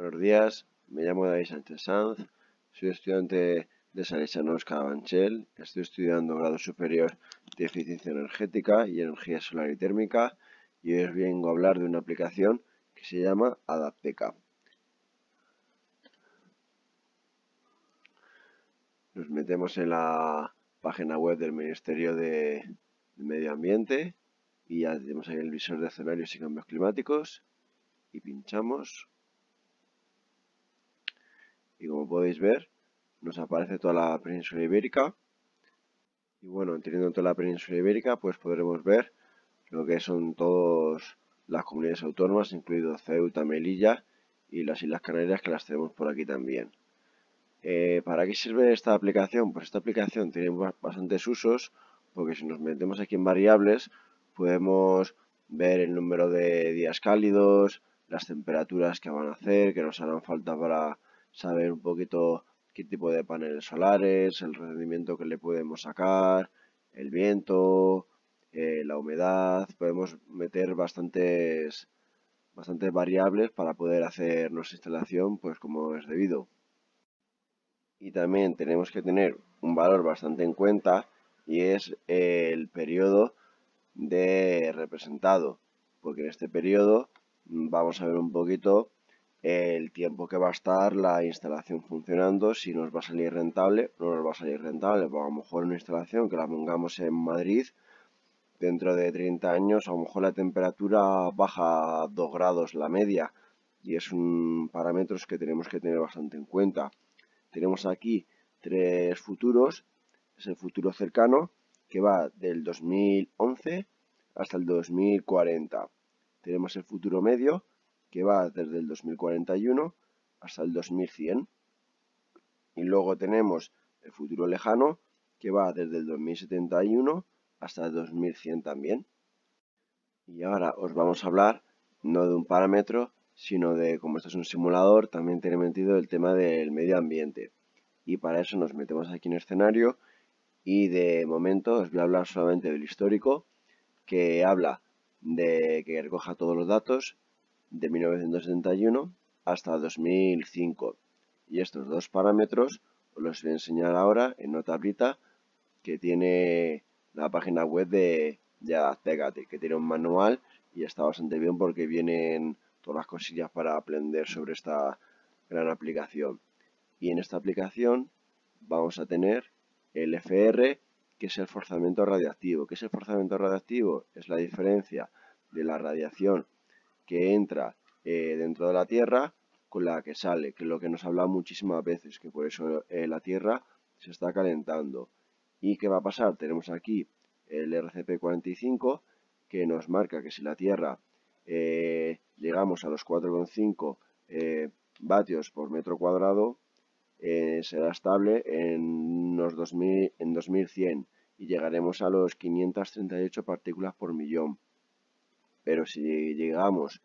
Buenos días, me llamo David Sánchez Sanz, soy estudiante de Sanisanos Cabanchel. estoy estudiando grado superior de eficiencia energética y energía solar y térmica y hoy os vengo a hablar de una aplicación que se llama Adapteca. Nos metemos en la página web del Ministerio de, Medio Ambiente y ya tenemos ahí el visor de escenarios y cambios climáticos y pinchamos y como podéis ver nos aparece toda la península ibérica y bueno, teniendo toda la península ibérica pues podremos ver lo que son todas las comunidades autónomas incluido Ceuta, Melilla y las Islas Canarias que las tenemos por aquí también. Eh, ¿Para qué sirve esta aplicación? Pues esta aplicación tiene bastantes usos porque si nos metemos aquí en variables podemos ver el número de días cálidos, las temperaturas que van a hacer, que nos harán falta para saber un poquito qué tipo de paneles solares, el rendimiento que le podemos sacar, el viento, eh, la humedad, podemos meter bastantes, bastantes variables para poder hacer nuestra instalación pues como es debido. Y también tenemos que tener un valor bastante en cuenta y es el periodo de representado, porque en este periodo vamos a ver un poquito el tiempo que va a estar la instalación funcionando, si nos va a salir rentable, no nos va a salir rentable, pues a lo mejor una instalación que la pongamos en Madrid, dentro de 30 años a lo mejor la temperatura baja dos 2 grados la media y es un parámetros que tenemos que tener bastante en cuenta. Tenemos aquí tres futuros, es el futuro cercano que va del 2011 hasta el 2040. Tenemos el futuro medio que va desde el 2041 hasta el 2100. Y luego tenemos el futuro lejano, que va desde el 2071 hasta el 2100 también. Y ahora os vamos a hablar no de un parámetro, sino de, cómo esto es un simulador, también tiene metido el tema del medio ambiente. Y para eso nos metemos aquí en escenario y de momento os voy a hablar solamente del histórico, que habla de que recoja todos los datos de 1971 hasta 2005. Y estos dos parámetros los voy a enseñar ahora en una tablita que tiene la página web de, de que tiene un manual y está bastante bien porque vienen todas las cosillas para aprender sobre esta gran aplicación. Y en esta aplicación vamos a tener el FR, que es el forzamiento radiactivo. ¿Qué es el forzamiento radiactivo? Es la diferencia de la radiación que entra eh, dentro de la Tierra con la que sale, que es lo que nos habla muchísimas veces, que por eso eh, la Tierra se está calentando. ¿Y qué va a pasar? Tenemos aquí el RCP-45 que nos marca que si la Tierra eh, llegamos a los 4,5 vatios por metro cuadrado, será estable en, unos 2000, en 2100 y llegaremos a los 538 partículas por millón. Pero si llegamos,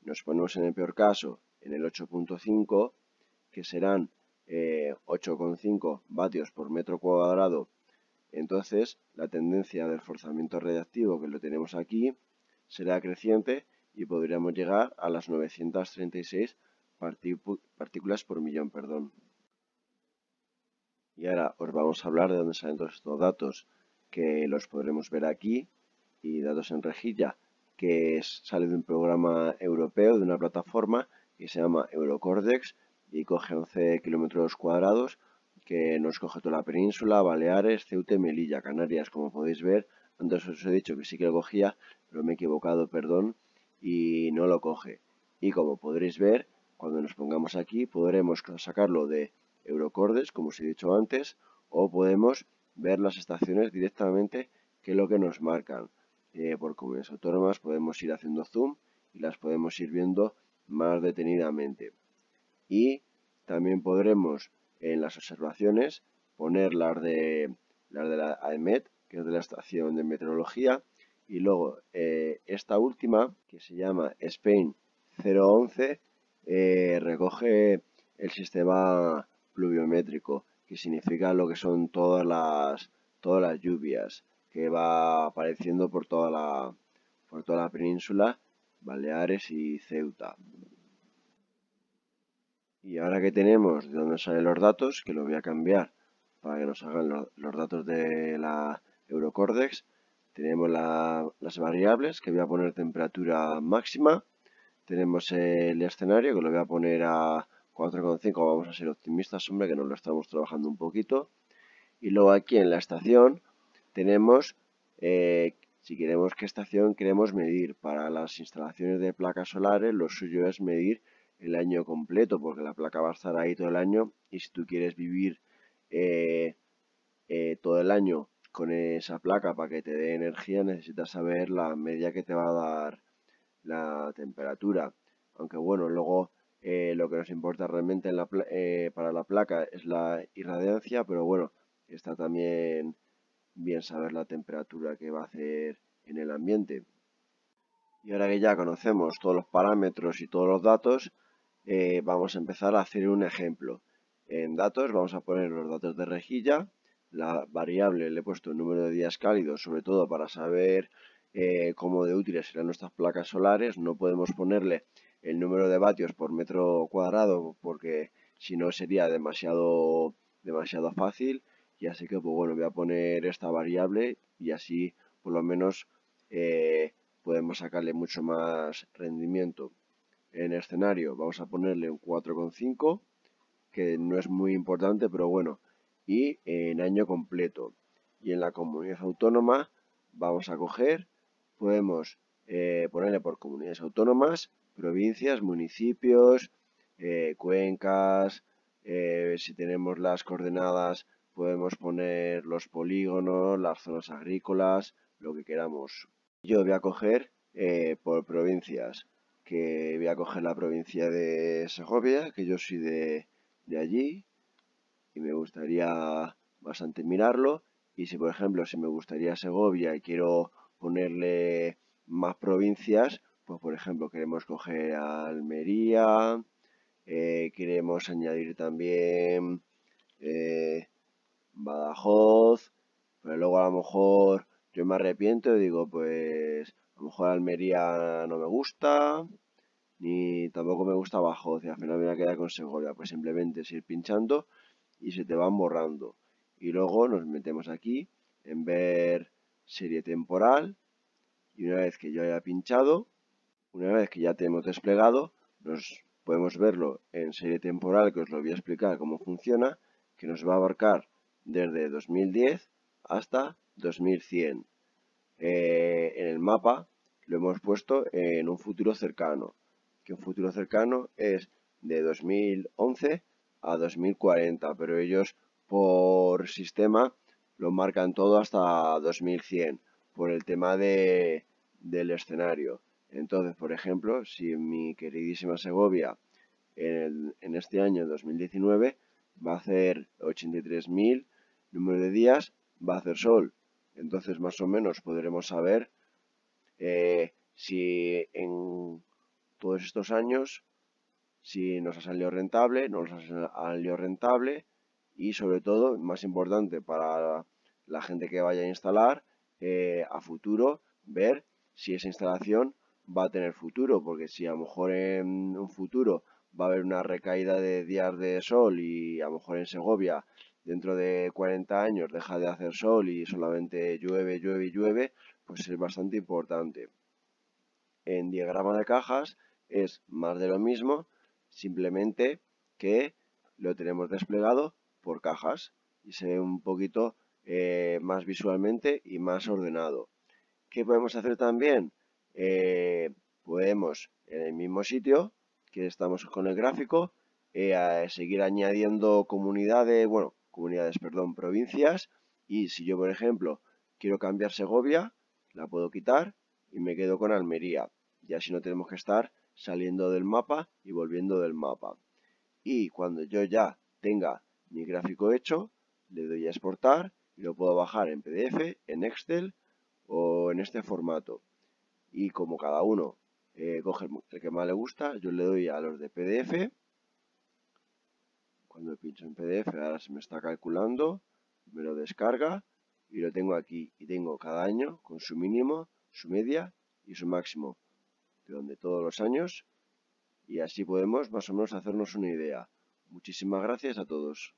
nos ponemos en el peor caso, en el 8.5, que serán 8,5 eh, vatios por metro cuadrado, entonces la tendencia del forzamiento radiactivo que lo tenemos aquí será creciente y podríamos llegar a las 936 partículas por millón. Perdón. Y ahora os vamos a hablar de dónde salen todos estos datos, que los podremos ver aquí, y datos en rejilla que sale de un programa europeo, de una plataforma que se llama Eurocordex y coge 11 kilómetros cuadrados que nos coge toda la península, Baleares, Ceuta Melilla, Canarias, como podéis ver. Antes os he dicho que sí que lo cogía, pero me he equivocado, perdón, y no lo coge. Y como podréis ver, cuando nos pongamos aquí, podremos sacarlo de Eurocordex, como os he dicho antes, o podemos ver las estaciones directamente, que es lo que nos marcan. Eh, por comunidades autónomas podemos ir haciendo zoom y las podemos ir viendo más detenidamente. Y también podremos en las observaciones poner las de, las de la AEMET, que es de la Estación de Meteorología, y luego eh, esta última, que se llama Spain 011, eh, recoge el sistema pluviométrico, que significa lo que son todas las, todas las lluvias, que va apareciendo por toda la, por toda la península, Baleares y Ceuta. Y ahora que tenemos de dónde salen los datos, que lo voy a cambiar para que nos hagan los datos de la Eurocordex, tenemos las variables que voy a poner temperatura máxima, tenemos el escenario que lo voy a poner a 4,5, vamos a ser optimistas, hombre, que no lo estamos trabajando un poquito, y luego aquí en la estación tenemos eh, si queremos qué estación queremos medir. Para las instalaciones de placas solares lo suyo es medir el año completo porque la placa va a estar ahí todo el año y si tú quieres vivir eh, eh, todo el año con esa placa para que te dé energía necesitas saber la media que te va a dar la temperatura. Aunque bueno, luego lo que nos importa realmente para la placa es la irradiancia, pero bueno, está también bien saber la temperatura que va a hacer en el ambiente. Y ahora que ya conocemos todos los parámetros y todos los datos, eh, vamos a empezar a hacer un ejemplo. En datos vamos a poner los datos de rejilla, la variable le he puesto el número de días cálidos, sobre todo para saber eh, cómo de útiles serán nuestras placas solares. No podemos ponerle el número de vatios por metro cuadrado porque si no sería demasiado, demasiado fácil y así que pues, bueno voy a poner esta variable y así por lo menos eh, podemos sacarle mucho más rendimiento en escenario vamos a ponerle un 4,5 que no es muy importante pero bueno y en año completo y en la comunidad autónoma vamos a coger podemos eh, ponerle por comunidades autónomas provincias municipios eh, cuencas si tenemos las coordenadas podemos poner los polígonos, las zonas agrícolas, lo que queramos. Yo voy a coger eh, por provincias, que voy a coger la provincia de Segovia, que yo soy de, allí, y me gustaría bastante mirarlo. Y si, por ejemplo, si me gustaría Segovia y quiero ponerle más provincias, pues por ejemplo queremos coger Almería, eh, queremos añadir también eh, Badajoz, pero luego a lo mejor yo me arrepiento y digo, pues a lo mejor Almería no me gusta, ni tampoco me gusta Badajoz, y al final me voy a quedar con Segovia, pues simplemente es ir pinchando y se te van borrando. Y luego nos metemos aquí en ver serie temporal, y una vez que yo haya pinchado, una vez que ya hemos desplegado, nos podemos verlo en serie temporal, que os lo voy a explicar cómo funciona, que nos va a abarcar desde 2010 hasta 2100. Eh, en el mapa lo hemos puesto en un futuro cercano, que un futuro cercano es de 2011 a 2040, pero ellos por sistema lo marcan todo hasta 2100, por el tema de, del escenario. Entonces, por ejemplo, si mi queridísima Segovia en, en este año 2019 va a hacer 83.000 número de días va a hacer sol. Entonces, más o menos podremos saber eh, si en todos estos años, si nos ha salido rentable, no nos ha salido rentable y sobre todo, más importante para la gente que vaya a instalar, eh, a futuro, ver si esa instalación va a tener futuro, porque si a lo mejor en un futuro va a haber una recaída de días de sol y a lo mejor en Segovia dentro de 40 años deja de hacer sol y solamente llueve, llueve y llueve, pues es bastante importante. En diagrama de cajas es más de lo mismo, simplemente que lo tenemos desplegado por cajas y se ve un poquito eh, más visualmente y más ordenado. ¿Qué podemos hacer también? Eh, podemos en el mismo sitio que estamos con el gráfico eh, a seguir añadiendo comunidades, bueno, comunidades, perdón, provincias. Y si yo, por ejemplo, quiero cambiar Segovia, la puedo quitar y me quedo con Almería. Y así no tenemos que estar saliendo del mapa y volviendo del mapa. Y cuando yo ya tenga mi gráfico hecho, le doy a exportar y lo puedo bajar en PDF, en Excel o en este formato. Y como cada uno eh, coge el que más le gusta, yo le doy a los de PDF cuando pincho en PDF, ahora se me está calculando, me lo descarga y lo tengo aquí. Y tengo cada año con su mínimo, su media y su máximo, de donde todos los años. Y así podemos más o menos hacernos una idea. Muchísimas gracias a todos.